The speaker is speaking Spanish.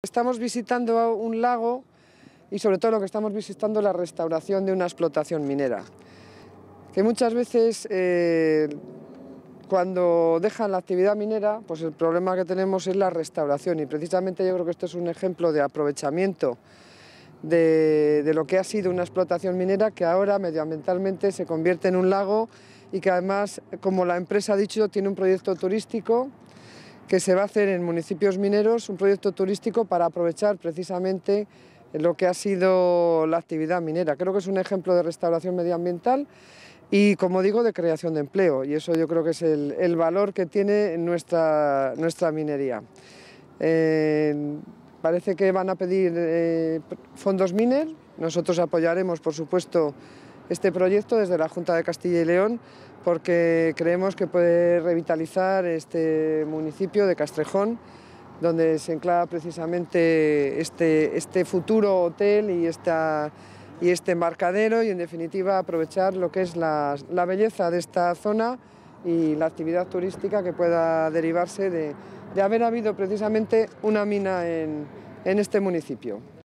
Estamos visitando un lago y sobre todo lo que estamos visitando es la restauración de una explotación minera, que muchas veces eh, cuando dejan la actividad minera, pues el problema que tenemos es la restauración y precisamente yo creo que este es un ejemplo de aprovechamiento de, de, lo que ha sido una explotación minera que ahora medioambientalmente se convierte en un lago y que además, como la empresa ha dicho, tiene un proyecto turístico que se va a hacer en municipios mineros, un proyecto turístico para aprovechar precisamente lo que ha sido la actividad minera. Creo que es un ejemplo de restauración medioambiental y, como digo, de creación de empleo. Y eso yo creo que es el, valor que tiene nuestra, nuestra minería. Eh, parece que van a pedir eh, fondos mineros... Nosotros apoyaremos, por supuesto, este proyecto desde la Junta de Castilla y León porque creemos que puede revitalizar este municipio de Castrejón, donde se enclava precisamente este, este futuro hotel y, este embarcadero y en definitiva aprovechar lo que es la, belleza de esta zona y la actividad turística que pueda derivarse de, haber habido precisamente una mina en este municipio.